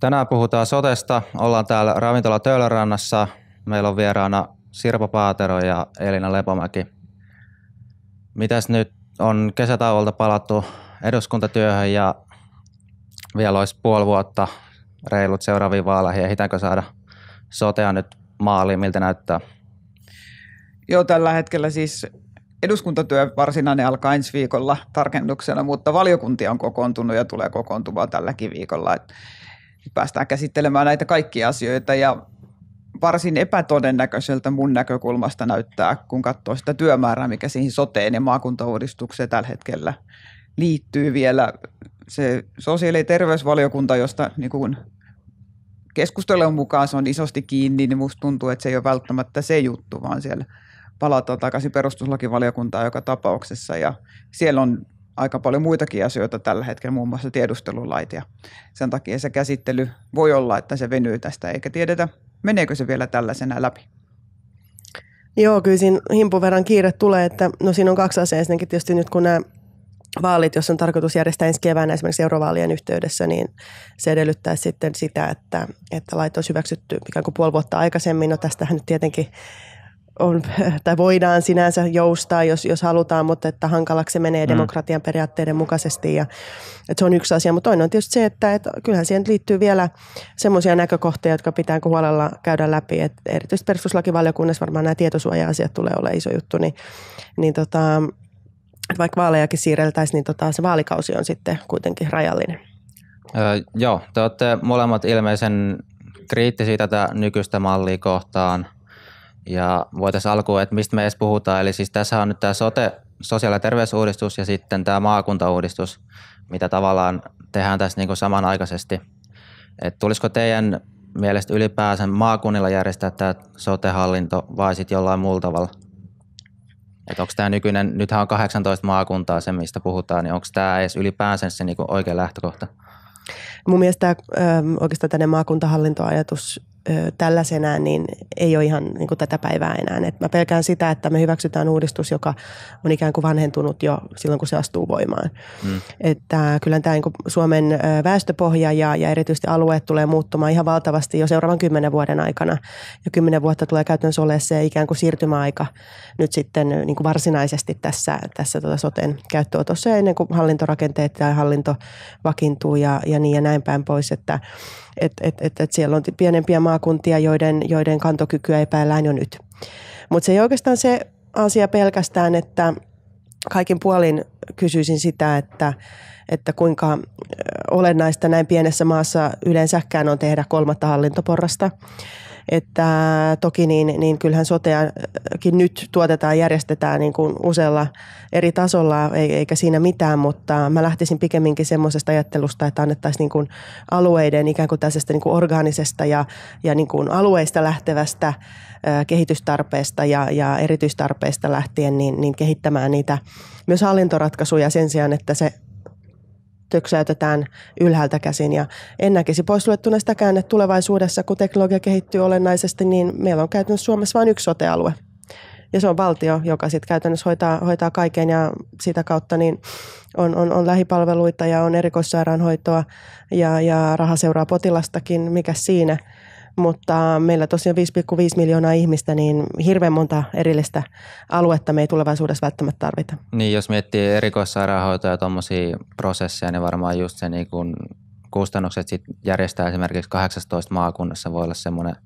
Tänään puhutaan sotesta. Ollaan täällä ravintola Töölörannassa. Meillä on vieraana Sirpa Paatero ja Elina Lepomäki. Mitäs nyt on kesätauolta palattu eduskuntatyöhön ja vielä olisi puoli vuotta reilut seuraaviin vaaleihin. Ehditäänkö saada sotea nyt maaliin? Miltä näyttää? Joo, tällä hetkellä siis eduskuntatyö varsinainen alkaa ensi viikolla tarkennuksena, mutta valiokuntia on kokoontunut ja tulee kokoontumaan tälläkin viikolla päästään käsittelemään näitä kaikkia asioita ja varsin epätodennäköiseltä mun näkökulmasta näyttää, kun katsoo sitä työmäärää, mikä siihen soteen ja maakuntauudistukseen tällä hetkellä liittyy vielä. Se sosiaali- ja terveysvaliokunta, josta niin kuin keskustelun mukaan se on isosti kiinni, niin musta tuntuu, että se ei ole välttämättä se juttu, vaan siellä palataan takaisin perustuslakivaliokuntaan joka tapauksessa ja siellä on aika paljon muitakin asioita tällä hetkellä, muun muassa tiedustelulait. Ja sen takia se käsittely voi olla, että se venyy tästä, eikä tiedetä, meneekö se vielä tällaisena läpi. Joo, kyllä siinä himpun verran kiire tulee, että no siinä on kaksi asiaa. Ensinnäkin tietysti nyt kun nämä vaalit, jos on tarkoitus järjestää ensi keväänä esimerkiksi eurovaalien yhteydessä, niin se edellyttää sitten sitä, että, että lait olisi hyväksytty ikään kuin puoli vuotta aikaisemmin. No tästähän nyt tietenkin on, tai voidaan sinänsä joustaa, jos, jos halutaan, mutta että hankalaksi se menee mm. demokratian periaatteiden mukaisesti. Ja, että se on yksi asia, mutta toinen on tietysti se, että, että kyllähän siihen liittyy vielä semmoisia näkökohtia, jotka pitää huolella käydä läpi. Että erityisesti perustuslakivaliokunnassa varmaan nämä tietosuoja-asiat tulee olemaan iso juttu, niin, niin tota, vaikka vaalejakin siirreltäisiin, niin tota, se vaalikausi on sitten kuitenkin rajallinen. Öö, joo, te olette molemmat ilmeisen kriittisiä tätä nykyistä mallia kohtaan – ja voitaisiin alkuun, että mistä me edes puhutaan. Eli siis tässä on nyt tämä sote, sosiaali- ja terveysuudistus ja sitten tämä maakuntauudistus, mitä tavallaan tehdään tässä niin kuin samanaikaisesti. Et tulisiko teidän mielestä ylipäänsä maakunnilla järjestää tämä sotehallinto vai sitten jollain muulla tavalla? Että onko tämä nykyinen, nythän on 18 maakuntaa se, mistä puhutaan, niin onko tämä edes ylipäänsä se niin oikea lähtökohta? Mun mielestä tämä, oikeastaan tänne maakuntahallintoajatus tällaisenään niin ei ole ihan niin kuin tätä päivää enää. Et mä pelkään sitä, että me hyväksytään uudistus, joka on ikään kuin vanhentunut jo silloin, kun se astuu voimaan. Mm. Että kyllä tämä niin kuin Suomen väestöpohja ja, ja erityisesti alueet tulee muuttumaan ihan valtavasti jo seuraavan kymmenen vuoden aikana. Ja kymmenen vuotta tulee käytännössä olemaan se ikään kuin siirtymäaika nyt sitten niin kuin varsinaisesti tässä, tässä tuota soten käyttöotossa ennen kuin hallintorakenteet ja hallinto vakiintuu ja, ja niin ja näin päin pois. Että että et, et, et siellä on pienempiä maakuntia, joiden, joiden kantokykyä epäillään jo nyt. Mutta se ei oikeastaan se asia pelkästään, että kaikin puolin kysyisin sitä, että, että kuinka olennaista näin pienessä maassa yleensäkään on tehdä kolmatta hallintoporrasta että toki niin, niin kyllähän soteakin nyt tuotetaan, järjestetään niin kuin usealla eri tasolla, e-, eikä siinä mitään, mutta mä lähtisin pikemminkin semmoisesta ajattelusta, että annettaisiin niin kuin alueiden ikään kuin tällaisesta niin kuin ja, ja niin kuin alueista lähtevästä kehitystarpeesta ja, ja erityistarpeesta lähtien niin, niin kehittämään niitä myös hallintoratkaisuja sen sijaan, että se töksäytetään ylhäältä käsin. Ja en näkisi poisluettuna sitäkään, että tulevaisuudessa, kun teknologia kehittyy olennaisesti, niin meillä on käytännössä Suomessa vain yksi sotealue. Ja se on valtio, joka sitten käytännössä hoitaa, hoitaa kaiken ja sitä kautta niin on, on, on lähipalveluita ja on erikoissairaanhoitoa ja, ja raha seuraa potilastakin, mikä siinä – mutta meillä tosiaan 5,5 miljoonaa ihmistä, niin hirveän monta erillistä aluetta me ei tulevaisuudessa välttämättä tarvita. Niin, jos miettii erikoissairaanhoitoa ja tuommoisia prosesseja, niin varmaan just se niin kun kustannukset sit järjestää esimerkiksi 18 maakunnassa voi olla semmoinen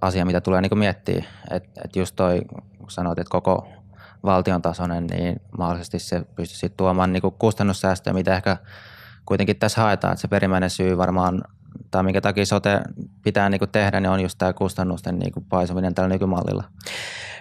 asia, mitä tulee niin miettiä. Että et just toi, kun sanoit, että koko valtion tasoinen, niin mahdollisesti se pystyisi tuomaan niin kustannussäästöä, mitä ehkä kuitenkin tässä haetaan. Että se perimmäinen syy varmaan tai minkä takia sote pitää niin kuin tehdä, niin on just tämä kustannusten niin kuin paisuminen tällä nykymallilla.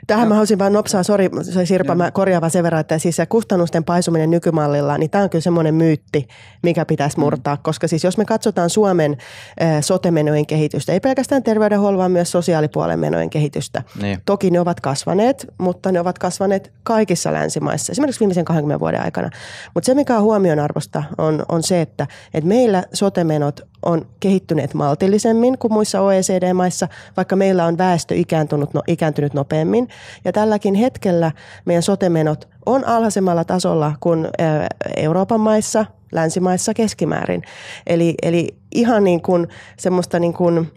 Tähän no. mä haluaisin vain nopsaa, sori Sirpa, no. mä korjaan sen verran, että siis se kustannusten paisuminen nykymallilla, niin tämä on kyllä semmoinen myytti, mikä pitäisi mm. murtaa, mm. koska siis jos me katsotaan Suomen sotemenojen sote-menojen kehitystä, ei pelkästään terveydenhuollon, vaan myös sosiaalipuolen menojen kehitystä. Niin. Toki ne ovat kasvaneet, mutta ne ovat kasvaneet kaikissa länsimaissa, esimerkiksi viimeisen 20 vuoden aikana. Mutta se, mikä on huomionarvosta, on, on se, että, että meillä sote-menot on kehittyneet maltillisemmin kuin muissa OECD-maissa, vaikka meillä on väestö ikääntynyt, no, ikääntynyt nopeammin. Ja tälläkin hetkellä meidän sotemenot on alhaisemmalla tasolla kuin Euroopan maissa, länsimaissa keskimäärin. Eli, eli ihan niin kuin semmoista niin kuin,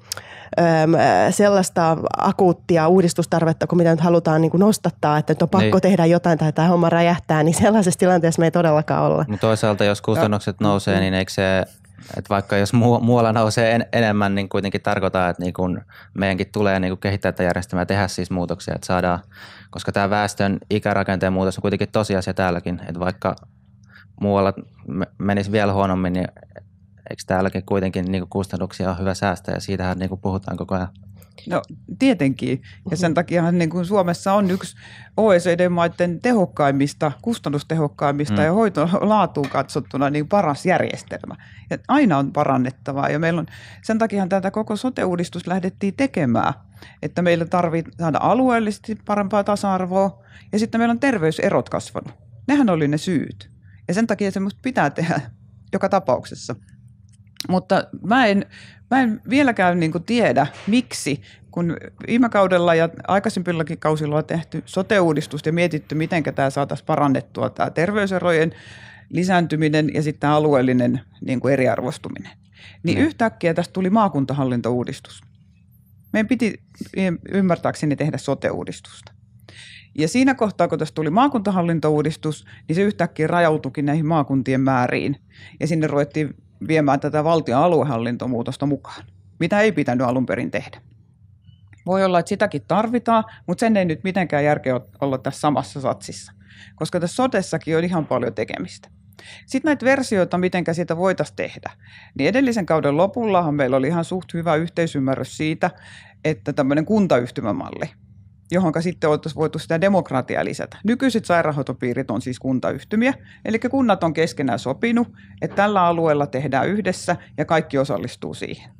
sellaista akuuttia uudistustarvetta, kun mitä nyt halutaan niin kuin nostattaa, että nyt on pakko niin. tehdä jotain tai tämä homma räjähtää, niin sellaisessa tilanteessa me ei todellakaan olla. Mutta toisaalta, jos kustannukset no. nousee, mm. niin eikö se et vaikka jos muu, muualla nousee en, enemmän, niin kuitenkin tarkoittaa, että niin kun meidänkin tulee niin kun kehittää tätä järjestelmää ja tehdä siis muutoksia, että saadaan, koska tämä väestön ikärakenteen muutos on kuitenkin tosiasia täälläkin, että vaikka muualla menisi vielä huonommin, niin eikö täälläkin kuitenkin niin kustannuksia on hyvä säästää ja siitähän niin puhutaan koko ajan. No tietenkin. Ja sen takiahan niin kuin Suomessa on yksi OECD-maiden tehokkaimmista, kustannustehokkaimmista mm. ja hoitolaatuun katsottuna niin paras järjestelmä. Ja aina on parannettavaa ja meillä on, sen takia tätä koko sote lähdettiin tekemään, että meillä tarvitsee saada alueellisesti parempaa tasa-arvoa ja sitten meillä on terveyserot kasvanut. Nehän oli ne syyt. Ja sen takia semmoista pitää tehdä joka tapauksessa. Mutta mä en Mä en vieläkään niin kuin tiedä, miksi, kun viime kaudella ja aikaisempillakin kausilla on tehty sote ja mietitty, miten tämä saataisiin parannettua, tämä terveyserojen lisääntyminen ja sitten tämä alueellinen niin kuin eriarvostuminen. Niin no. yhtäkkiä tästä tuli maakuntahallintouudistus. Meidän piti ymmärtääkseni tehdä sote-uudistusta. Ja siinä kohtaa, kun tässä tuli maakuntahallintouudistus, niin se yhtäkkiä rajautukin näihin maakuntien määriin. Ja sinne ruvettiin viemään tätä valtion aluehallintomuutosta mukaan, mitä ei pitänyt alun perin tehdä. Voi olla, että sitäkin tarvitaan, mutta sen ei nyt mitenkään järkeä olla tässä samassa satsissa, koska tässä sotessakin on ihan paljon tekemistä. Sitten näitä versioita, miten sitä voitaisiin tehdä. Niin edellisen kauden lopullahan meillä oli ihan suht hyvä yhteisymmärrys siitä, että tämmöinen kuntayhtymämalli – johon sitten oltaisiin voitu sitä demokratiaa lisätä. Nykyiset sairaanhoitopiirit on siis kuntayhtymiä, eli kunnat on keskenään sopinut, että tällä alueella tehdään yhdessä ja kaikki osallistuu siihen.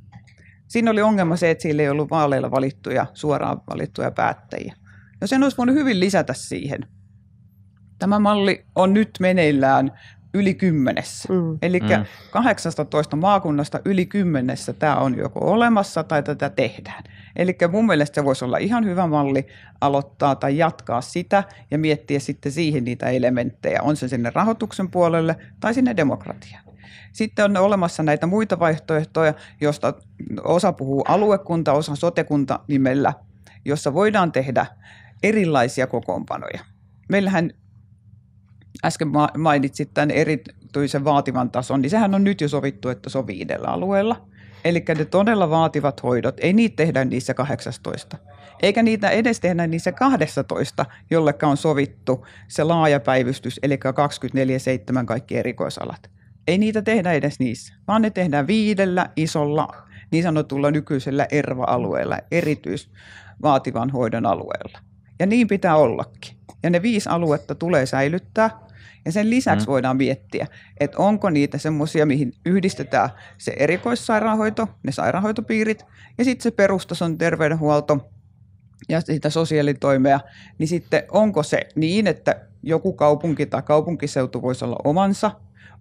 Siinä oli ongelma se, että sillä ei ollut vaaleilla valittuja, suoraan valittuja päättäjiä. No sen olisi voinut hyvin lisätä siihen. Tämä malli on nyt meneillään yli kymmenessä. Mm. Eli mm. 18 maakunnasta yli kymmenessä tämä on joko olemassa tai tätä tehdään. Eli mun mielestä se voisi olla ihan hyvä malli aloittaa tai jatkaa sitä ja miettiä sitten siihen niitä elementtejä, on se sinne rahoituksen puolelle tai sinne demokratiaan. Sitten on olemassa näitä muita vaihtoehtoja, josta osa puhuu aluekunta, osa sotekunta nimellä, jossa voidaan tehdä erilaisia kokoonpanoja. Meillähän äsken mainitsit tämän erityisen vaativan tason, niin sehän on nyt jo sovittu, että se on viidellä alueella. Eli ne todella vaativat hoidot, ei niitä tehdä niissä 18. Eikä niitä edes tehdä niissä 12, jollekka on sovittu se laaja päivystys, eli 24-7 kaikki erikoisalat. Ei niitä tehdä edes niissä, vaan ne tehdään viidellä isolla niin sanotulla nykyisellä ERVA-alueella, erityisvaativan hoidon alueella. Ja niin pitää ollakin. Ja ne viisi aluetta tulee säilyttää – ja sen lisäksi mm. voidaan miettiä, että onko niitä semmoisia, mihin yhdistetään se erikoissairaanhoito, ne sairaanhoitopiirit ja sitten se perustason terveydenhuolto ja sitä sosiaalitoimea, niin sitten onko se niin, että joku kaupunki tai kaupunkiseutu voisi olla omansa,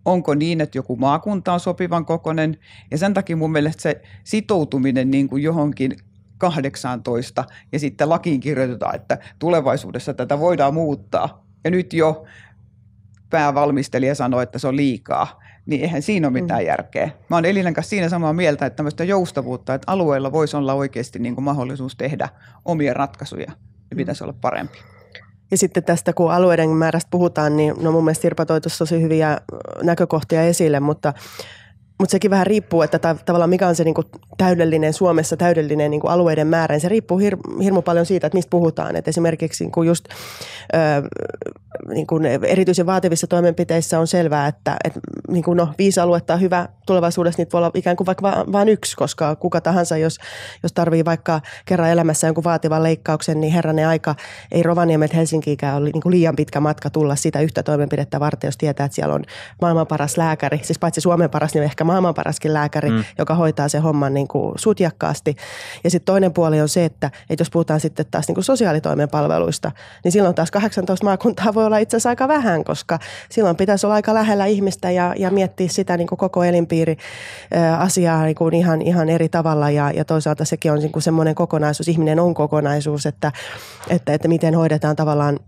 onko niin, että joku maakunta on sopivan kokoinen. Ja sen takia mun mielestä se sitoutuminen niin kuin johonkin 18 ja sitten lakiin kirjoitetaan, että tulevaisuudessa tätä voidaan muuttaa. Ja nyt jo päävalmistelija sanoo, että se on liikaa, niin eihän siinä ole mitään mm. järkeä. Mä oon Elinan kanssa siinä samaa mieltä, että tämmöistä joustavuutta, että alueella voisi olla oikeasti niin kuin mahdollisuus tehdä omia ratkaisuja, niin mm. pitäisi olla parempi. Ja sitten tästä, kun alueiden määrästä puhutaan, niin no mun mielestä Sirpa tosi hyviä näkökohtia esille, mutta mutta sekin vähän riippuu, että ta- tavallaan mikä on se niinku täydellinen Suomessa, täydellinen niinku alueiden määrä. Ja se riippuu hir- hirmu paljon siitä, että mistä puhutaan. Et esimerkiksi niinku just ö, niinku erityisen vaativissa toimenpiteissä on selvää, että et, niinku no, viisi aluetta on hyvä. Tulevaisuudessa niitä voi olla ikään kuin vaikka va- vain yksi, koska kuka tahansa, jos, jos tarvii vaikka kerran elämässä jonkun vaativan leikkauksen, niin herranen aika ei Rovaniemet Helsinkiikään ole niinku liian pitkä matka tulla sitä yhtä toimenpidettä varten, jos tietää, että siellä on maailman paras lääkäri. Siis paitsi Suomen paras, niin ehkä maailman paraskin lääkäri, mm. joka hoitaa se homman niin kuin sutjakkaasti. Ja sitten toinen puoli on se, että, että jos puhutaan sitten taas niin kuin sosiaalitoimen palveluista, niin silloin taas 18 maakuntaa voi olla itse asiassa aika vähän, koska silloin pitäisi olla aika lähellä ihmistä ja, ja miettiä sitä niin kuin koko elinpiiri asiaa niin kuin ihan, ihan eri tavalla. Ja, ja toisaalta sekin on niin kuin semmoinen kokonaisuus, ihminen on kokonaisuus, että, että, että miten hoidetaan tavallaan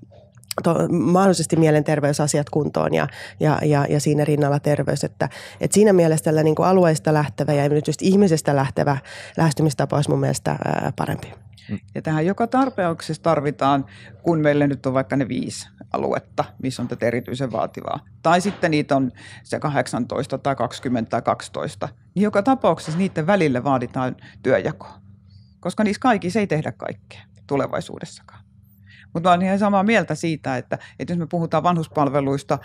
to, mahdollisesti mielenterveysasiat kuntoon ja, ja, ja, ja siinä rinnalla terveys. Että, et siinä mielessä tällä niin kuin alueista lähtevä ja erityisesti ihmisestä lähtevä lähestymistapa olisi mun mielestä ää, parempi. Mm. Ja tähän joka tarpeauksessa tarvitaan, kun meillä nyt on vaikka ne viisi aluetta, missä on tätä erityisen vaativaa. Tai sitten niitä on se 18 tai 20 tai 12. Niin joka tapauksessa niiden välillä vaaditaan työjakoa, koska niissä kaikissa ei tehdä kaikkea tulevaisuudessakaan. Mutta mä olen ihan samaa mieltä siitä, että, että jos me puhutaan vanhuspalveluista,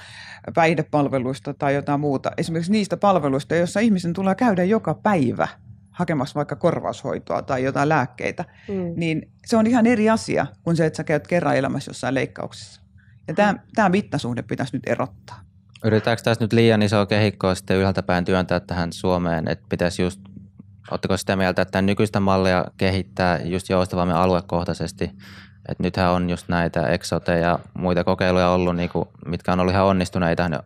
päihdepalveluista tai jotain muuta, esimerkiksi niistä palveluista, joissa ihmisen tulee käydä joka päivä hakemassa vaikka korvaushoitoa tai jotain lääkkeitä, mm. niin se on ihan eri asia kuin se, että sä käyt kerran elämässä jossain leikkauksessa. Ja tämä, mm. tämä mittasuhde pitäisi nyt erottaa. Yritetäänkö tässä nyt liian isoa kehikkoa sitten ylhäältä päin työntää tähän Suomeen, että pitäisi just, oletteko sitä mieltä, että nykyistä mallia kehittää just joustavammin aluekohtaisesti et nythän on just näitä Exote ja muita kokeiluja ollut, niin kuin, mitkä on ollut ihan onnistuneita. Ne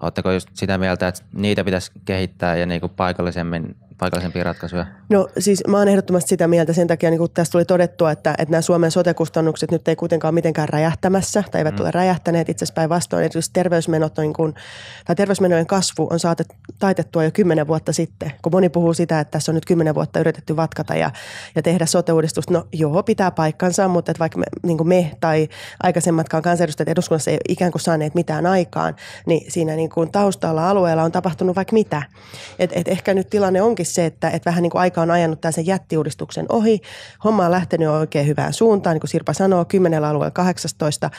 Oletteko just sitä mieltä, että niitä pitäisi kehittää ja niin kuin paikallisemmin, paikallisempia ratkaisuja? No siis mä oon ehdottomasti sitä mieltä. Sen takia niin kuin tässä tuli todettua, että, että nämä Suomen sotekustannukset nyt ei kuitenkaan mitenkään räjähtämässä tai eivät mm. ole räjähtäneet. Itse asiassa päinvastoin erityisesti terveysmenot on, niin kuin, tai terveysmenojen kasvu on saatet, taitettua jo kymmenen vuotta sitten. Kun moni puhuu sitä, että tässä on nyt kymmenen vuotta yritetty vatkata ja, ja tehdä sote No joo, pitää paikkansa, mutta että vaikka me, niin kuin me tai aikaisemmatkaan kansanedustajat eduskunnassa ei ikään kuin saaneet mitään aikaan, niin siinä niin kuin taustalla alueella on tapahtunut vaikka mitä. Et, et ehkä nyt tilanne onkin se, että et vähän niin kuin aika on ajanut tämän sen jättiuudistuksen ohi. Homma on lähtenyt oikein hyvään suuntaan, niin kuin Sirpa sanoo, 10 alueella 18.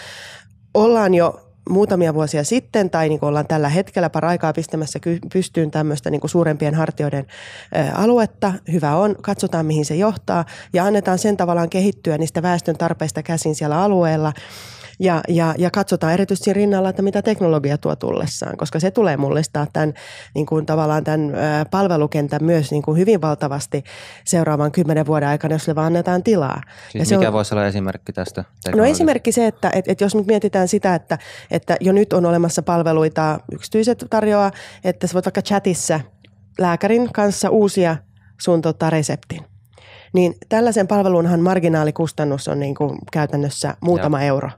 Ollaan jo muutamia vuosia sitten tai niin kuin ollaan tällä hetkellä paraikaa pistämässä pystyyn tämmöistä niin kuin suurempien hartioiden aluetta. Hyvä on, katsotaan mihin se johtaa ja annetaan sen tavallaan kehittyä niistä väestön tarpeista käsin siellä alueella ja, ja, ja katsotaan erityisesti rinnalla, että mitä teknologia tuo tullessaan, koska se tulee mullistaa tämän niin kuin tavallaan tämän palvelukentän myös niin kuin hyvin valtavasti seuraavan kymmenen vuoden aikana, jos sille vaan annetaan tilaa. Siis ja se mikä on, voisi olla esimerkki tästä? No esimerkki se, että et, et jos nyt mietitään sitä, että, että jo nyt on olemassa palveluita, yksityiset tarjoaa, että sä voit vaikka chatissa lääkärin kanssa uusia sun tota, reseptin niin tällaisen palvelunhan marginaalikustannus on niin kuin käytännössä muutama Joo. euro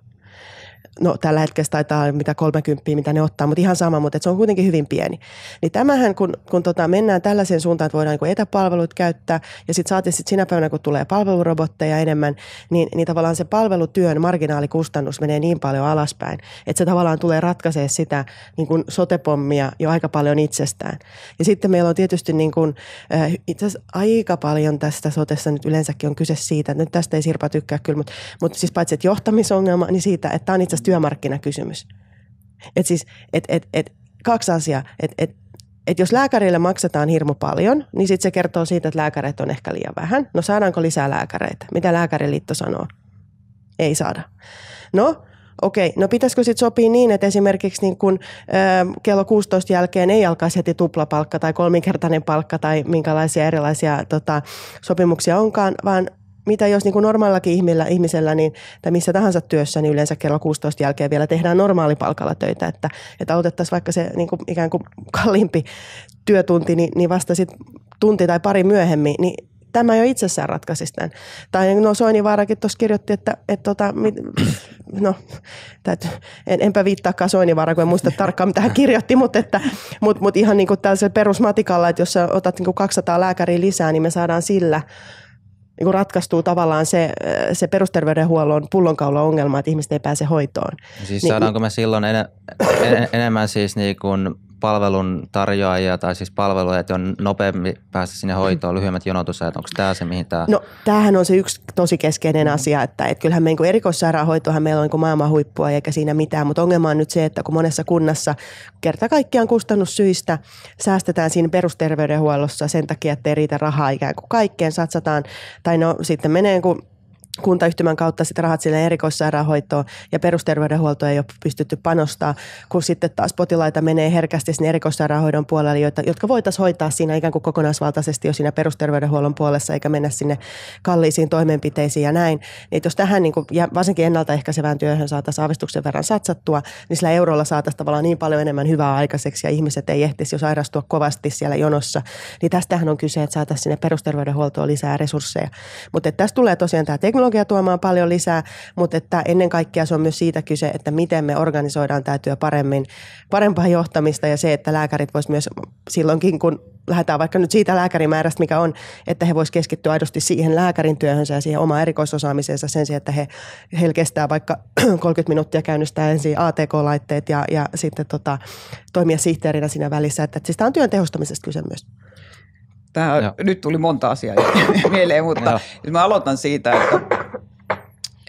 no tällä hetkellä taitaa mitä 30, mitä ne ottaa, mutta ihan sama, mutta se on kuitenkin hyvin pieni. Niin tämähän, kun, kun tota, mennään tällaiseen suuntaan, että voidaan niin etäpalvelut käyttää ja sitten saatiin sit sinä päivänä, kun tulee palvelurobotteja enemmän, niin, niin tavallaan se palvelutyön marginaalikustannus menee niin paljon alaspäin, että se tavallaan tulee ratkaisee sitä niin kuin sotepommia jo aika paljon itsestään. Ja sitten meillä on tietysti niin kuin, äh, itse asiassa aika paljon tästä sotessa nyt yleensäkin on kyse siitä, että nyt tästä ei Sirpa tykkää kyllä, mutta, mutta siis paitsi että johtamisongelma, niin siitä, että tämä on itse työmarkkinakysymys. Et siis, et, et, et, kaksi asiaa. Et, et, et jos lääkärille maksetaan hirmu paljon, niin sitten se kertoo siitä, että lääkäreitä on ehkä liian vähän. No saadaanko lisää lääkäreitä? Mitä lääkäriliitto sanoo? Ei saada. No, okei, no pitäisikö sitten sopia niin, että esimerkiksi niin kun, ö, kello 16 jälkeen ei alkaisi heti tuplapalkka tai kolminkertainen palkka tai minkälaisia erilaisia tota, sopimuksia onkaan, vaan mitä jos niin kuin normaalillakin ihmisellä, ihmisellä niin, tai missä tahansa työssä, niin yleensä kello 16 jälkeen vielä tehdään normaalipalkalla töitä, että, että otettaisiin vaikka se niin kuin ikään kuin kalliimpi työtunti, niin, niin vasta sitten tunti tai pari myöhemmin, niin tämä jo itsessään ratkaisisi tämän. Tai no Soinivaarakin tuossa kirjoitti, että että että tota, mit, no, täytyy, en, enpä viittaakaan Soinivaaraa, kun en muista tarkkaan mitä hän kirjoitti, mutta, että, mut, mut ihan niin kuin tällaisella perusmatikalla, että jos sä otat niin kuin 200 lääkäriä lisää, niin me saadaan sillä – niin kuin ratkaistuu tavallaan se, se perusterveydenhuollon pullonkaula-ongelma, että ihmiset ei pääse hoitoon. No siis niin, saadaanko me silloin enä, en, enemmän siis niin kuin palvelun tarjoajia tai siis palveluja, että on nopeammin päästä sinne hoitoon, lyhyemmät jonotusajat, onko tämä se, mihin tämä... No tämähän on se yksi tosi keskeinen asia, että et kyllähän me niin erikoissairaanhoitohan meillä on niin maailman huippua eikä siinä mitään, mutta ongelma on nyt se, että kun monessa kunnassa kerta kaikkiaan kustannussyistä säästetään siinä perusterveydenhuollossa sen takia, että ei riitä rahaa ikään kuin kaikkeen satsataan, tai no sitten menee kun kuntayhtymän kautta sitten rahat sille erikoissairaanhoitoon ja perusterveydenhuoltoon ei ole pystytty panostaa, kun sitten taas potilaita menee herkästi sinne erikoissairaanhoidon puolelle, joita, jotka voitaisiin hoitaa siinä ikään kuin kokonaisvaltaisesti jo siinä perusterveydenhuollon puolessa, eikä mennä sinne kalliisiin toimenpiteisiin ja näin. Niin jos tähän niin kuin, ja varsinkin ennaltaehkäisevään työhön saataisiin aavistuksen verran satsattua, niin sillä eurolla saataisiin tavallaan niin paljon enemmän hyvää aikaiseksi ja ihmiset ei ehtisi jo sairastua kovasti siellä jonossa. Niin tästähän on kyse, että saataisiin sinne perusterveydenhuoltoon lisää resursseja. Mutta tässä tulee tosiaan tämä teknologia tuomaan paljon lisää, mutta että ennen kaikkea se on myös siitä kyse, että miten me organisoidaan tämä työ paremmin, parempaa johtamista ja se, että lääkärit voisivat myös silloinkin, kun lähdetään vaikka nyt siitä lääkärimäärästä, mikä on, että he voisivat keskittyä aidosti siihen lääkärin työhönsä ja siihen omaan erikoisosaamiseensa sen sijaan, että he, he kestää vaikka 30 minuuttia käynnistää ensin ATK-laitteet ja, ja sitten tota, toimia sihteerinä siinä välissä. Että, että siis tämä on työn tehostamisesta kyse myös. Tämä nyt tuli monta asiaa mieleen, mutta mä aloitan siitä, että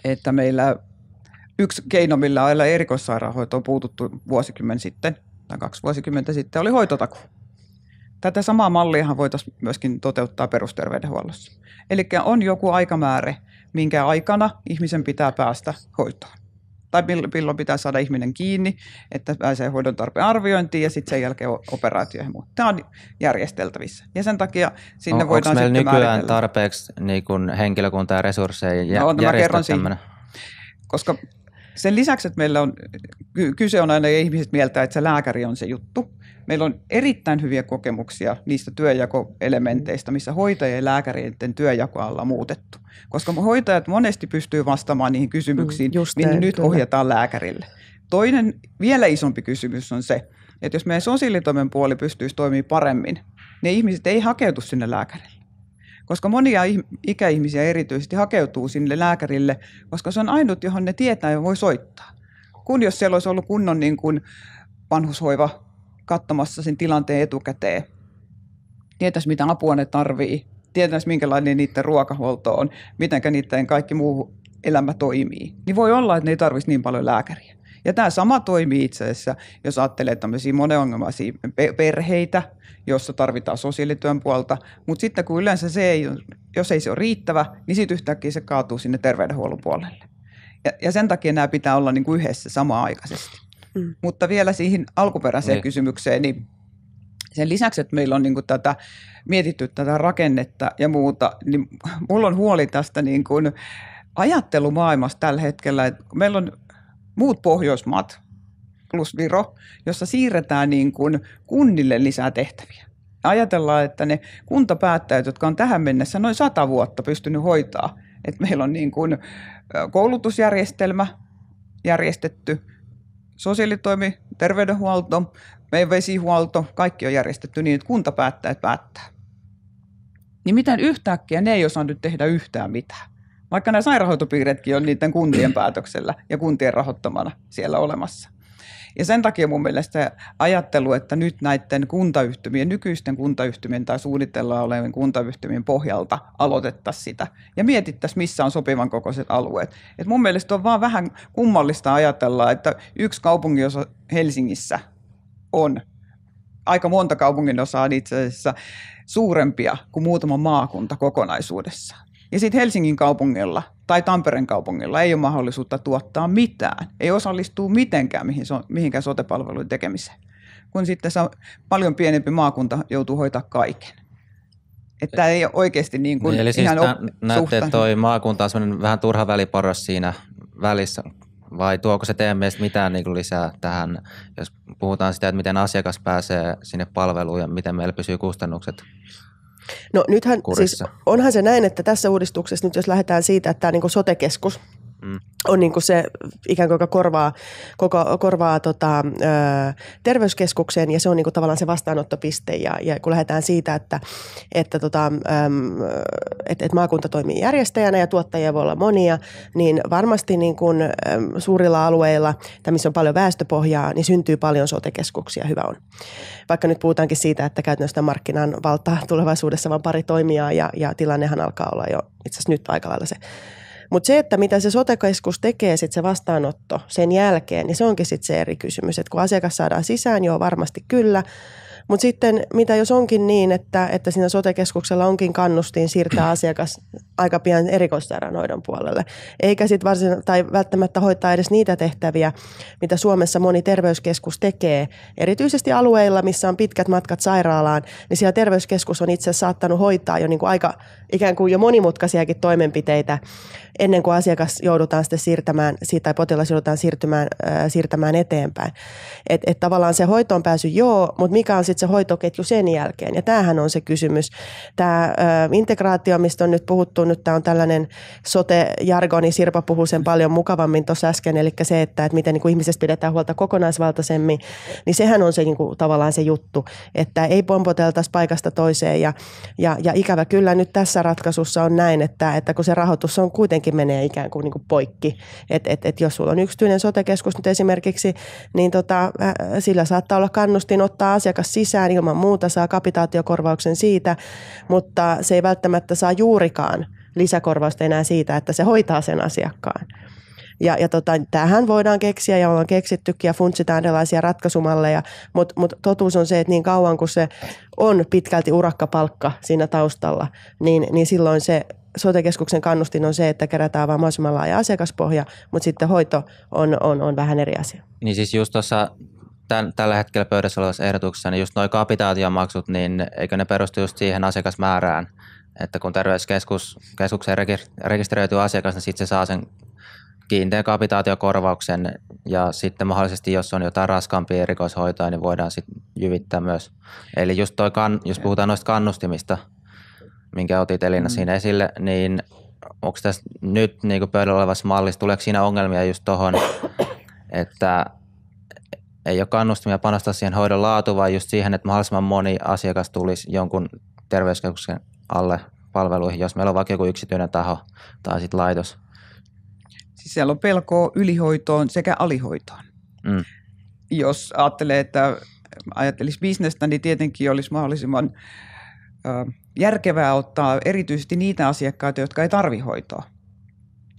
että meillä yksi keino, millä aina on puututtu vuosikymmen sitten tai kaksi vuosikymmentä sitten, oli hoitotaku. Tätä samaa malliahan voitaisiin myöskin toteuttaa perusterveydenhuollossa. Eli on joku aikamääre, minkä aikana ihmisen pitää päästä hoitoon tai milloin pitää saada ihminen kiinni, että pääsee hoidon tarpeen arviointiin ja sitten sen jälkeen operaatio ja muu. Tämä on järjesteltävissä ja sen takia sinne on, voidaan sitten meillä nykyään määritellä. tarpeeksi niin kun henkilökuntaa ja resursseja ja no, järjestää tämmöinen? Koska sen lisäksi, että meillä on, kyse on aina ihmiset mieltä, että se lääkäri on se juttu, Meillä on erittäin hyviä kokemuksia niistä työjakoelementeistä, missä hoitajien ja lääkäreiden työjakoa ollaan muutettu. Koska hoitajat monesti pystyy vastaamaan niihin kysymyksiin, mm, mihin nyt kyllä. ohjataan lääkärille. Toinen vielä isompi kysymys on se, että jos meidän sosiaalitoimen puoli pystyisi toimimaan paremmin, ne ihmiset ei hakeutu sinne lääkärille. Koska monia ikäihmisiä erityisesti hakeutuu sinne lääkärille, koska se on ainut, johon ne tietää ja voi soittaa. Kun jos siellä olisi ollut kunnon niin kuin vanhushoiva katsomassa sen tilanteen etukäteen. Tietäisi, mitä apua ne tarvii, tietäisi, minkälainen niiden ruokahuolto on, miten niiden kaikki muu elämä toimii. Niin voi olla, että ne ei tarvitsisi niin paljon lääkäriä. Ja tämä sama toimii itse asiassa, jos ajattelee tämmöisiä moneongelmaisia perheitä, jossa tarvitaan sosiaalityön puolta, mutta sitten kun yleensä se ei, jos ei se ole riittävä, niin sitten yhtäkkiä se kaatuu sinne terveydenhuollon puolelle. Ja, ja sen takia nämä pitää olla niin kuin yhdessä samaan aikaisesti. Mm. Mutta vielä siihen alkuperäiseen niin. kysymykseen, niin sen lisäksi, että meillä on niin kuin tätä, mietitty tätä rakennetta ja muuta, niin mulla on huoli tästä niin kuin ajattelumaailmasta tällä hetkellä. Että meillä on muut Pohjoismaat plus Viro, jossa siirretään niin kuin kunnille lisää tehtäviä. Ajatellaan, että ne kuntapäättäjät, jotka on tähän mennessä noin sata vuotta pystynyt hoitaa, että meillä on niin kuin koulutusjärjestelmä järjestetty – sosiaalitoimi, terveydenhuolto, meidän vesihuolto, kaikki on järjestetty niin, että kunta päättää, että päättää. Niin miten yhtäkkiä ne ei osannut tehdä yhtään mitään? Vaikka nämä sairaanhoitopiiretkin on niiden kuntien päätöksellä ja kuntien rahoittamana siellä olemassa. Ja sen takia mun mielestä ajattelu, että nyt näiden kuntayhtymien, nykyisten kuntayhtymien tai suunnitellaan olevien kuntayhtymien pohjalta aloitettaisiin sitä ja mietittäisiin, missä on sopivan kokoiset alueet. Et mun mielestä on vaan vähän kummallista ajatella, että yksi kaupunginosa Helsingissä on aika monta kaupunginosaa on itse asiassa suurempia kuin muutama maakunta kokonaisuudessaan. Ja sitten Helsingin kaupungilla tai Tampereen kaupungilla ei ole mahdollisuutta tuottaa mitään, ei osallistuu mitenkään mihin, mihinkään sotepalveluiden tekemiseen, kun sitten se paljon pienempi maakunta joutuu hoitaa kaiken. Että ei ole oikeasti niin kuin niin, Eli siis ihan siis op- näette, että toi maakunta on vähän turha väliporras siinä välissä, vai tuoko se teidän mielestä mitään niin lisää tähän, jos puhutaan sitä, että miten asiakas pääsee sinne palveluun ja miten meillä pysyy kustannukset No nythän siis onhan se näin, että tässä uudistuksessa nyt jos lähdetään siitä, että tämä niin keskus. Mm. On niin kuin se ikään kuin joka korvaa, koko, korvaa tota, ö, terveyskeskukseen ja se on niin kuin tavallaan se vastaanottopiste. Ja, ja kun lähdetään siitä, että, että tota, ö, et, et maakunta toimii järjestäjänä ja tuottajia voi olla monia, niin varmasti niin kuin, ö, suurilla alueilla, tai missä on paljon väestöpohjaa, niin syntyy paljon sote-keskuksia, hyvä on. Vaikka nyt puhutaankin siitä, että käytännössä markkinan valtaa tulevaisuudessa vain pari toimijaa ja, ja tilannehan alkaa olla jo itse asiassa nyt aika lailla se mutta se, että mitä se sotekeskus tekee sitten se vastaanotto sen jälkeen, niin se onkin sitten se eri kysymys. Että kun asiakas saadaan sisään, niin joo varmasti kyllä. Mutta sitten mitä jos onkin niin, että, että siinä sotekeskuksella onkin kannustin siirtää asiakas aika pian erikoissairaanhoidon puolelle. Eikä sitten varsin, tai välttämättä hoitaa edes niitä tehtäviä, mitä Suomessa moni terveyskeskus tekee. Erityisesti alueilla, missä on pitkät matkat sairaalaan, niin siellä terveyskeskus on itse saattanut hoitaa jo niinku aika ikään kuin jo monimutkaisiakin toimenpiteitä ennen kuin asiakas joudutaan sitten siirtämään, tai potilas joudutaan siirtymään, ää, siirtämään eteenpäin. Et, et tavallaan se hoitoon pääsy joo, mutta mikä on sitten se hoitoketju sen jälkeen? Ja tämähän on se kysymys. Tämä integraatio, mistä on nyt puhuttu, nyt tämä on tällainen sote-jargoni, Sirpa puhuu sen paljon mukavammin tuossa äsken, eli se, että, et miten niin ihmisestä pidetään huolta kokonaisvaltaisemmin, niin sehän on se niin kuin, tavallaan se juttu, että ei pompoteltaisi paikasta toiseen ja, ja, ja ikävä kyllä nyt tässä ratkaisussa on näin, että, että kun se rahoitus on kuitenkin tämäkin menee ikään kuin, niin kuin poikki. Et, et, et jos sulla on yksityinen sotekeskus nyt esimerkiksi, niin tota, äh, sillä saattaa olla kannustin ottaa asiakas sisään ilman muuta, saa kapitaatiokorvauksen siitä, mutta se ei välttämättä saa juurikaan lisäkorvausta enää siitä, että se hoitaa sen asiakkaan. Ja, ja tota, tämähän voidaan keksiä ja ollaan keksittykin ja funtsitaan erilaisia ratkaisumalleja, mutta mut totuus on se, että niin kauan kuin se on pitkälti urakkapalkka siinä taustalla, niin, niin silloin se sote-keskuksen kannustin on se, että kerätään vain mahdollisimman laaja asiakaspohja, mutta sitten hoito on, on, on vähän eri asia. Niin siis just tuossa tämän, tällä hetkellä pöydässä olevassa ehdotuksessa, niin just nuo kapitaatiomaksut, niin eikö ne perustu just siihen asiakasmäärään, että kun terveyskeskus, keskukseen rekisteröityy asiakas, niin sitten se saa sen kiinteän kapitaatiokorvauksen ja sitten mahdollisesti, jos on jotain raskaampia rikoshoitoja, niin voidaan sitten jyvittää myös. Eli just toi kan, jos puhutaan noista kannustimista, minkä otit Elina mm. siinä esille, niin onko tässä nyt niin pöydällä olevassa mallissa, tuleeko siinä ongelmia just tuohon, että ei ole kannustimia panostaa siihen hoidon laatuun, vaan just siihen, että mahdollisimman moni asiakas tulisi jonkun terveyskeskuksen alle palveluihin, jos meillä on vaikka joku yksityinen taho tai sitten laitos – Siis siellä on pelkoa ylihoitoon sekä alihoitoon. Mm. Jos ajattelee, että ajattelisi bisnestä, niin tietenkin olisi mahdollisimman ö, järkevää ottaa erityisesti niitä asiakkaita, jotka ei tarvi hoitoa.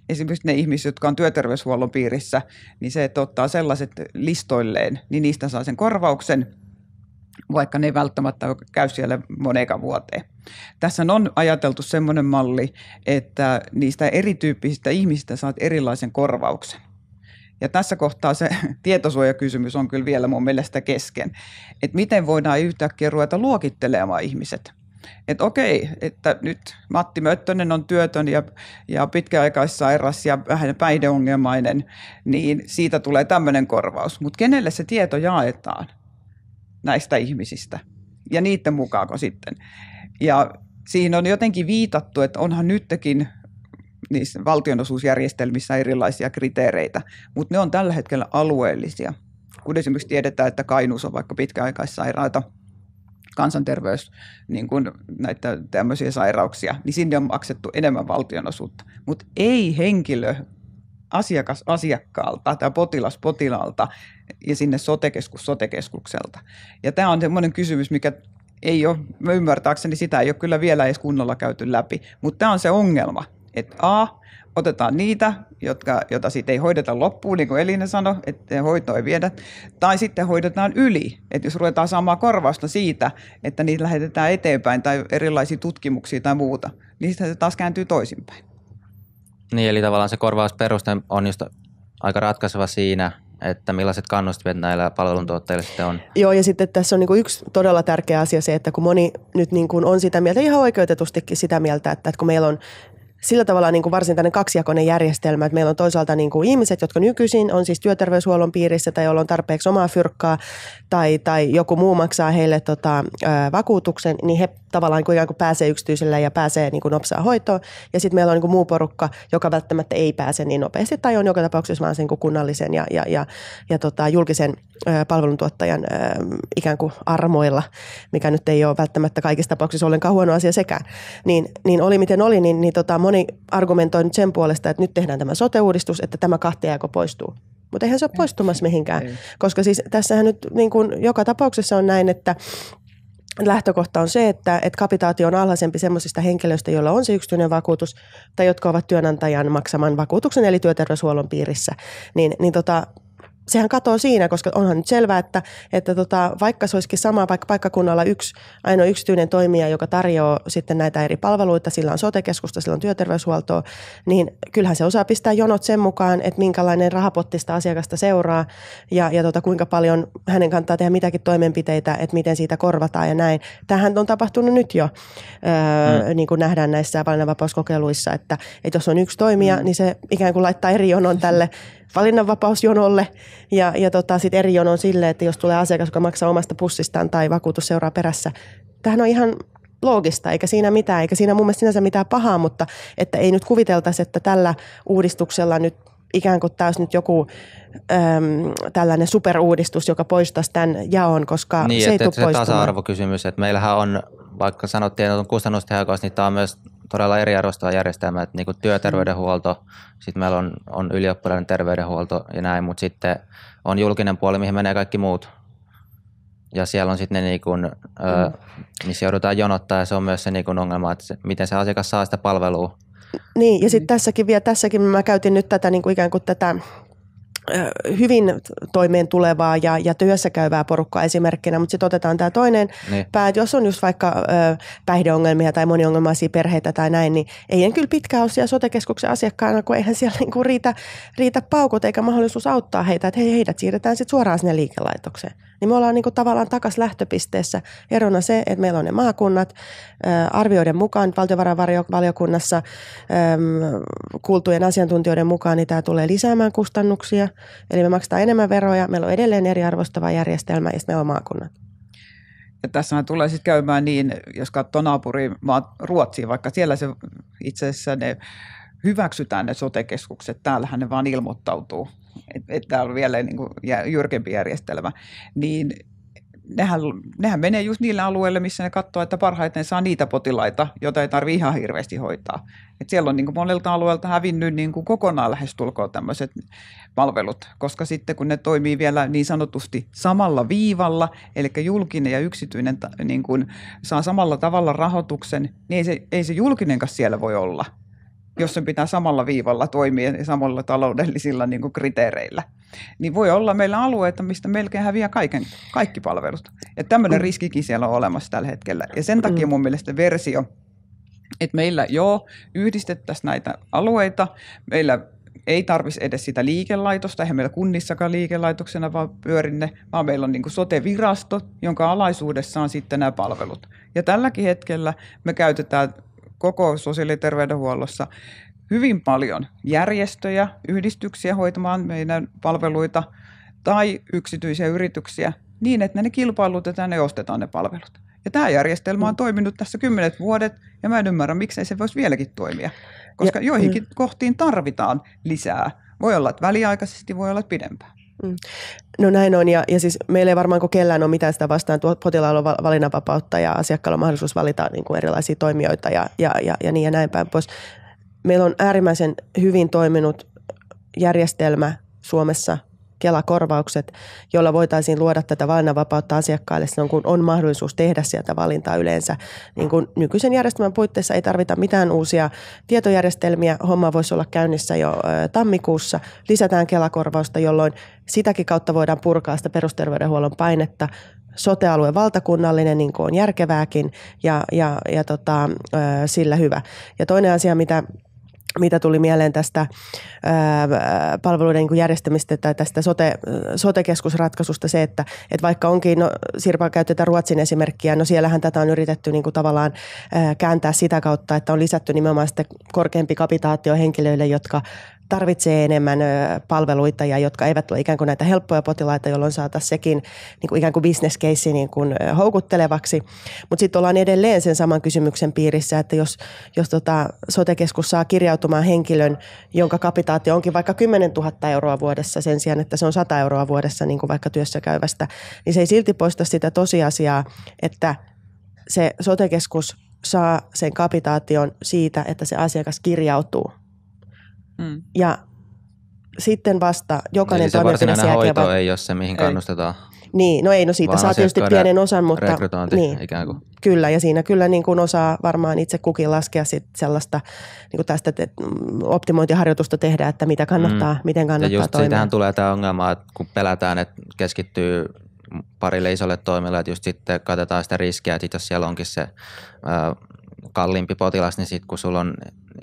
Esimerkiksi ne ihmiset, jotka on työterveyshuollon piirissä, niin se, että ottaa sellaiset listoilleen, niin niistä saa sen korvauksen – vaikka ne ei välttämättä käy siellä moneka vuoteen. Tässä on ajateltu semmoinen malli, että niistä erityyppisistä ihmisistä saat erilaisen korvauksen. Ja tässä kohtaa se tietosuojakysymys on kyllä vielä mun mielestä kesken. Että miten voidaan yhtäkkiä ruveta luokittelemaan ihmiset. Että okei, että nyt Matti Möttönen on työtön ja, ja pitkäaikaissairas ja vähän päihdeongelmainen, niin siitä tulee tämmöinen korvaus. Mutta kenelle se tieto jaetaan? näistä ihmisistä ja niiden mukaako sitten. Ja siihen on jotenkin viitattu, että onhan nytkin niissä valtionosuusjärjestelmissä erilaisia kriteereitä, mutta ne on tällä hetkellä alueellisia. Kun esimerkiksi tiedetään, että Kainuus on vaikka pitkäaikaissairaita kansanterveys, niin kuin näitä tämmöisiä sairauksia, niin sinne on maksettu enemmän valtionosuutta. Mutta ei henkilö asiakas asiakkaalta tai potilas potilaalta ja sinne sotekeskus sotekeskukselta. Ja tämä on semmoinen kysymys, mikä ei ole, ymmärtääkseni sitä ei ole kyllä vielä edes kunnolla käyty läpi, mutta tämä on se ongelma, että A, otetaan niitä, jotka, jota siitä ei hoideta loppuun, niin kuin Elina sanoi, että hoito ei viedä, tai sitten hoidetaan yli, että jos ruvetaan saamaan korvausta siitä, että niitä lähetetään eteenpäin tai erilaisia tutkimuksia tai muuta, niin sitten se taas kääntyy toisinpäin. Niin, eli tavallaan se korvausperuste on just aika ratkaiseva siinä, että millaiset kannustimet näillä palveluntuottajilla sitten on. Joo, ja sitten tässä on niin kuin yksi todella tärkeä asia se, että kun moni nyt niin kuin on sitä mieltä, ihan oikeutetustikin sitä mieltä, että, että kun meillä on sillä tavalla niin kuin varsin tämmöinen kaksijakoinen järjestelmä, että meillä on toisaalta niin kuin ihmiset, jotka nykyisin on siis työterveyshuollon piirissä tai joilla on tarpeeksi omaa fyrkkaa tai, tai joku muu maksaa heille tota, ö, vakuutuksen, niin he tavallaan kuin ikään kuin pääsee yksityiselle ja pääsee niin kuin nopsaa hoitoon. Ja sitten meillä on niin kuin muu porukka, joka välttämättä ei pääse niin nopeasti tai on joka tapauksessa vaan sen kunnallisen ja, ja, ja, ja tota, julkisen ö, palveluntuottajan ö, ikään kuin armoilla, mikä nyt ei ole välttämättä kaikissa tapauksissa ollenkaan huono asia sekään. Niin, niin oli miten oli, niin, niin tota, moni argumentoi nyt sen puolesta, että nyt tehdään tämä sote-uudistus, että tämä kahtiajako poistuu. Mutta eihän se ole poistumassa mihinkään, koska siis tässähän nyt niin kuin joka tapauksessa on näin, että lähtökohta on se, että, että kapitaatio on alhaisempi semmoisista henkilöistä, joilla on se yksityinen vakuutus tai jotka ovat työnantajan maksaman vakuutuksen eli työterveyshuollon piirissä. Niin, niin tota, sehän katoo siinä, koska onhan nyt selvää, että, että tota, vaikka se olisikin sama vaikka paikkakunnalla yksi ainoa yksityinen toimija, joka tarjoaa sitten näitä eri palveluita, sillä on sote-keskusta, sillä on työterveyshuoltoa, niin kyllähän se osaa pistää jonot sen mukaan, että minkälainen rahapottista asiakasta seuraa ja, ja tota, kuinka paljon hänen kannattaa tehdä mitäkin toimenpiteitä, että miten siitä korvataan ja näin. tähän on tapahtunut nyt jo, öö, mm. niin kuin nähdään näissä valinnanvapauskokeiluissa, että, että jos on yksi toimija, mm. niin se ikään kuin laittaa eri jonon tälle valinnanvapausjonolle ja, ja tota, sitten eri jonon sille, että jos tulee asiakas, joka maksaa omasta pussistaan tai vakuutus seuraa perässä. tähän on ihan loogista, eikä siinä mitään, eikä siinä mun mielestä sinänsä mitään pahaa, mutta että ei nyt kuviteltaisi, että tällä uudistuksella nyt ikään kuin tämä nyt joku äm, tällainen superuudistus, joka poistaisi tämän jaon, koska niin, se ei tule se tasa-arvokysymys, että meillähän on, vaikka sanottiin, että on kustannustehokas, niin tämä on myös todella eriarvoistava järjestelmä, että niin työterveydenhuolto, sitten meillä on, on ylioppilaiden terveydenhuolto ja näin, mutta sitten on julkinen puoli, mihin menee kaikki muut. Ja siellä on sitten ne, niin kuin, ö, mm. missä joudutaan jonottaa ja se on myös se niin kuin ongelma, että se, miten se asiakas saa sitä palvelua. Niin, ja sitten tässäkin vielä, tässäkin mä käytin nyt tätä niin kuin ikään kuin tätä hyvin toimeen tulevaa ja, ja työssä käyvää porukkaa esimerkkinä, mutta sitten otetaan tämä toinen niin. pää, jos on just vaikka ö, päihdeongelmia tai moniongelmaisia perheitä tai näin, niin ei en kyllä pitkään ole siellä sote-keskuksen asiakkaana, kun eihän siellä niinku riitä, riitä paukut eikä mahdollisuus auttaa heitä, että he, heidät siirretään sitten suoraan sinne liikelaitokseen niin me ollaan niin kuin tavallaan takas lähtöpisteessä. Erona se, että meillä on ne maakunnat, arvioiden mukaan valtiovarainvaliokunnassa kuultujen asiantuntijoiden mukaan, niin tämä tulee lisäämään kustannuksia. Eli me maksetaan enemmän veroja, meillä on edelleen eriarvostava järjestelmä ja meillä on maakunnat. Ja tässähän tulee sitten käymään niin, jos katsoo naapurimaa Ruotsiin, vaikka siellä se itse asiassa ne hyväksytään ne sotekeskukset, täällähän ne vaan ilmoittautuu että et tämä on vielä niin kuin jyrkempi järjestelmä, niin nehän, nehän menee just niillä alueilla, missä ne katsoo, että parhaiten saa niitä potilaita, joita ei tarvitse ihan hirveästi hoitaa. Et siellä on niin kuin monelta alueelta hävinnyt niin kuin kokonaan lähestulkoon tämmöiset palvelut, koska sitten kun ne toimii vielä niin sanotusti samalla viivalla, eli julkinen ja yksityinen niin kuin saa samalla tavalla rahoituksen, niin ei se, ei se julkinenkaan siellä voi olla – jos sen pitää samalla viivalla toimia ja samalla taloudellisilla niin kuin kriteereillä. Niin voi olla meillä alueita, mistä melkein häviää kaiken, kaikki palvelut. Ja tämmöinen mm. riskikin siellä on olemassa tällä hetkellä. Ja sen takia mm. mun mielestä versio, että meillä joo, yhdistettäisiin näitä alueita, meillä ei tarvitsisi edes sitä liikelaitosta, eihän meillä kunnissakaan liikelaitoksena vaan pyörinne, vaan meillä on niin kuin sote-virasto, jonka alaisuudessa on sitten nämä palvelut. Ja tälläkin hetkellä me käytetään koko sosiaali- ja terveydenhuollossa hyvin paljon järjestöjä, yhdistyksiä hoitamaan meidän palveluita tai yksityisiä yrityksiä niin, että ne kilpailutetaan ja ostetaan ne palvelut. Ja tämä järjestelmä on mm. toiminut tässä kymmenet vuodet ja mä en ymmärrä, miksei se voisi vieläkin toimia, koska ja, mm. joihinkin mm. kohtiin tarvitaan lisää. Voi olla, että väliaikaisesti, voi olla, että pidempään. Mm. No näin on ja, ja siis meillä ei varmaan kellään ole mitään sitä vastaan. Tuo potilaalla on valinnanvapautta ja asiakkaalla on mahdollisuus valita niin kuin erilaisia toimijoita ja, ja, ja, ja niin ja näin päin pois. Meillä on äärimmäisen hyvin toiminut järjestelmä Suomessa Kela-korvaukset, joilla voitaisiin luoda tätä valinnanvapautta asiakkaille silloin, kun on mahdollisuus tehdä sieltä valintaa yleensä. Niin kun nykyisen järjestelmän puitteissa ei tarvita mitään uusia tietojärjestelmiä. Homma voisi olla käynnissä jo tammikuussa. Lisätään Kela-korvausta, jolloin sitäkin kautta voidaan purkaa sitä perusterveydenhuollon painetta alue valtakunnallinen, niin kuin on järkevääkin ja, ja, ja tota, sillä hyvä. Ja toinen asia, mitä mitä tuli mieleen tästä ää, palveluiden niin järjestämistä tai tästä sote, sote-keskusratkaisusta se, että että vaikka onkin, no Sirpa käytetään Ruotsin esimerkkiä, no siellähän tätä on yritetty niin kuin tavallaan ää, kääntää sitä kautta, että on lisätty nimenomaan sitten korkeampi kapitaatio henkilöille, jotka tarvitsee enemmän palveluita ja jotka eivät ole ikään kuin näitä helppoja potilaita, jolloin saataisiin sekin niin kuin ikään kuin bisneskeissi niin kuin houkuttelevaksi. Mutta sitten ollaan edelleen sen saman kysymyksen piirissä, että jos, jos tota sote-keskus saa kirjautumaan henkilön, jonka kapitaatio onkin vaikka 10 000 euroa vuodessa sen sijaan, että se on 100 euroa vuodessa niin kuin vaikka työssä käyvästä, niin se ei silti poista sitä tosiasiaa, että se sote saa sen kapitaation siitä, että se asiakas kirjautuu Mm. Ja sitten vasta jokainen Eli se varsinainen hoito va- ei ole se, mihin ei. kannustetaan. Niin, no ei, no siitä saa tietysti pienen osan, mutta... niin, ikään kuin. Kyllä, ja siinä kyllä niin kuin osaa varmaan itse kukin laskea sit sellaista niin kuin tästä te- optimointiharjoitusta tehdä, että mitä mm. kannattaa, mm. miten kannattaa ja just toimia. siitähän tulee tämä ongelma, että kun pelätään, että keskittyy parille isolle toimille, että just sitten katsotaan sitä riskiä, että jos siellä onkin se kalliimpi potilas, niin sitten kun sulla on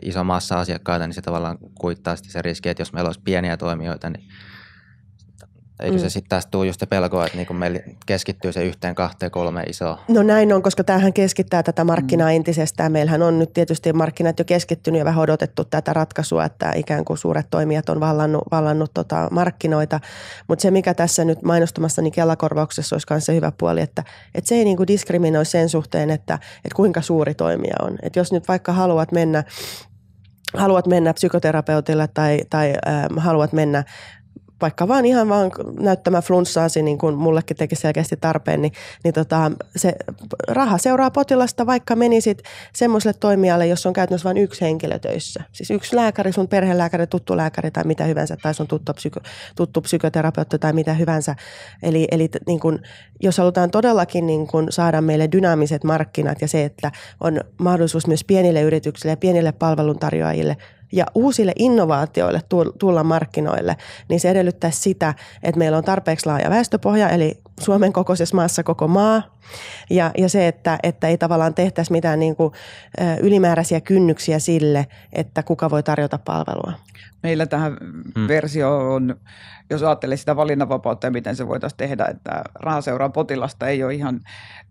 iso massa asiakkaita, niin se tavallaan kuittaa sitten se riski, että jos meillä olisi pieniä toimijoita, niin Eikö mm. se sitten taas tule just se pelko, että niin meillä keskittyy se yhteen, kahteen, kolme iso? No näin on, koska tämähän keskittää tätä markkinaa mm. entisestään. Meillähän on nyt tietysti markkinat jo keskittynyt ja vähän odotettu tätä ratkaisua, että ikään kuin suuret toimijat on vallannut, vallannut tota markkinoita. Mutta se, mikä tässä nyt mainostamassa niin Kelakorvauksessa olisi myös se hyvä puoli, että, että se ei niin kuin diskriminoi sen suhteen, että, että kuinka suuri toimija on. Että jos nyt vaikka haluat mennä haluat mennä psykoterapeutille tai, tai äh, haluat mennä vaikka vaan ihan vaan näyttämä flunssaasi, niin kuin mullekin teki selkeästi tarpeen, niin, niin tota, se raha seuraa potilasta, vaikka menisit semmoiselle toimijalle, jos on käytännössä vain yksi henkilö töissä. Siis yksi lääkäri, sun perhelääkäri, tuttu lääkäri tai mitä hyvänsä, tai sun tuttu, psyko, tuttu psykoterapeutti tai mitä hyvänsä. Eli, eli niin kuin, jos halutaan todellakin niin kuin saada meille dynaamiset markkinat ja se, että on mahdollisuus myös pienille yrityksille ja pienille palveluntarjoajille – ja uusille innovaatioille tulla markkinoille, niin se edellyttää sitä, että meillä on tarpeeksi laaja väestöpohja, eli Suomen kokoisessa maassa koko maa. Ja, ja se, että, että ei tavallaan tehtäisi mitään niin kuin, ylimääräisiä kynnyksiä sille, että kuka voi tarjota palvelua. Meillä tähän hmm. versioon, jos ajattelee sitä valinnanvapautta ja miten se voitaisiin tehdä, että rahaseuraan potilasta ei ole ihan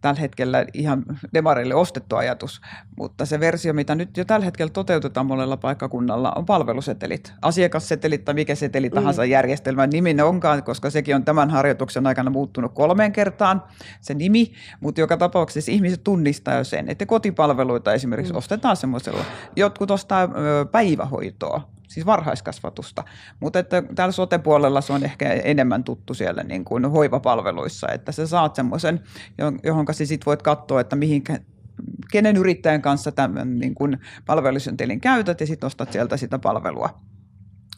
tällä hetkellä ihan demareille ostettu ajatus, mutta se versio, mitä nyt jo tällä hetkellä toteutetaan monella paikkakunnalla, on palvelusetelit. Asiakassetelit tai mikä seteli mm. tahansa hmm. järjestelmän nimi ne onkaan, koska sekin on tämän harjoituksen aikana muuttunut kolmeen kertaan, se nimi, mutta joka tapauksessa ihmiset tunnistaa jo sen, että kotipalveluita esimerkiksi hmm. ostetaan semmoisella. Jotkut ostaa päivähoitoa siis varhaiskasvatusta. Mutta että täällä sote-puolella se on ehkä enemmän tuttu siellä niin kuin hoivapalveluissa, että sä saat semmoisen, johon sä sit voit katsoa, että mihin kenen yrittäjän kanssa tämän niin kuin palvelusyntelin käytät ja sitten ostat sieltä sitä palvelua.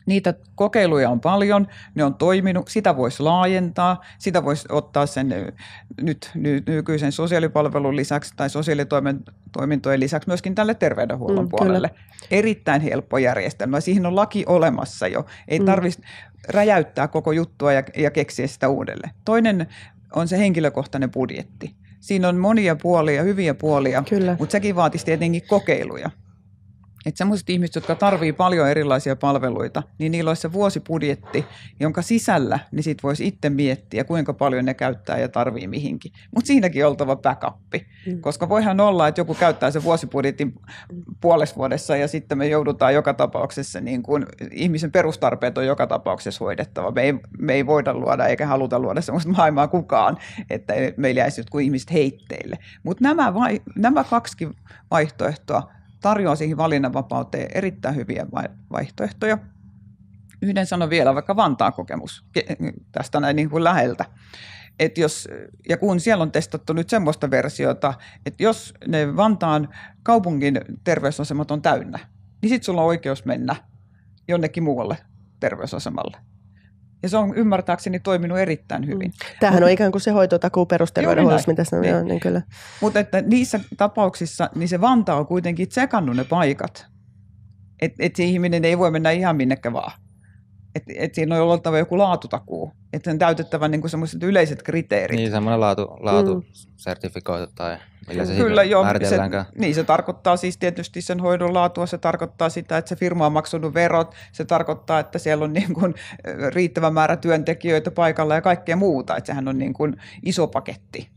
Niitä kokeiluja on paljon, ne on toiminut, sitä voisi laajentaa, sitä voisi ottaa sen nyt nykyisen sosiaalipalvelun lisäksi tai sosiaalitoimintojen lisäksi myöskin tälle terveydenhuollon mm, puolelle. Kyllä. Erittäin helppo järjestelmä, siihen on laki olemassa jo, ei mm. tarvitse mm. räjäyttää koko juttua ja, ja keksiä sitä uudelleen. Toinen on se henkilökohtainen budjetti. Siinä on monia puolia, hyviä puolia, Kyllä. mutta sekin vaatisi tietenkin kokeiluja. Että sellaiset ihmiset, jotka tarvii paljon erilaisia palveluita, niin niillä olisi se vuosibudjetti, jonka sisällä ne sit voisi itse miettiä, kuinka paljon ne käyttää ja tarvii mihinkin. Mutta siinäkin oltava backup, mm. koska voihan olla, että joku käyttää se vuosibudjetin puolessa vuodessa ja sitten me joudutaan joka tapauksessa, niin kun ihmisen perustarpeet on joka tapauksessa hoidettava. Me ei, me ei voida luoda eikä haluta luoda sellaista maailmaa kukaan, että meillä jäisi jotkut ihmiset heitteille. Mutta nämä, nämä kaksi vaihtoehtoa tarjoaa siihen valinnanvapauteen erittäin hyviä vaihtoehtoja. Yhden sanon vielä, vaikka Vantaan kokemus tästä näin niin kuin läheltä. Et jos, ja kun siellä on testattu nyt semmoista versiota, että jos ne Vantaan kaupungin terveysasemat on täynnä, niin sitten sulla on oikeus mennä jonnekin muualle terveysasemalle. Ja se on ymmärtääkseni toiminut erittäin mm. hyvin. Tämähän on ikään kuin se hoitotakuu perusterveydenhuollossa, mitä sanoin. Niin. niin kyllä. Mutta että niissä tapauksissa niin se Vantaa on kuitenkin tsekannut ne paikat. Että et se ihminen ei voi mennä ihan minnekä vaan että et siinä on oltava joku laatutakuu, että sen täytettävä niin semmoiset yleiset kriteerit. Niin, semmoinen laatu, laatu mm. tai millä se Kyllä, joo, se, niin, se tarkoittaa siis tietysti sen hoidon laatua, se tarkoittaa sitä, että se firma on maksanut verot, se tarkoittaa, että siellä on niin kuin äh, riittävä määrä työntekijöitä paikalla ja kaikkea muuta, että sehän on niin kuin iso paketti,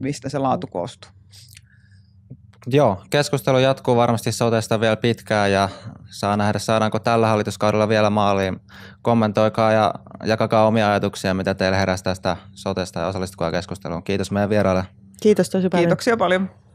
mistä se laatu koostuu. Joo, keskustelu jatkuu varmasti sotesta vielä pitkään ja saa nähdä saadaanko tällä hallituskaudella vielä maaliin. Kommentoikaa ja jakakaa omia ajatuksia, mitä teillä heräsi tästä sotesta ja osallistukaa keskusteluun. Kiitos meidän vieraille. Kiitos tosi paljon. Kiitoksia paljon.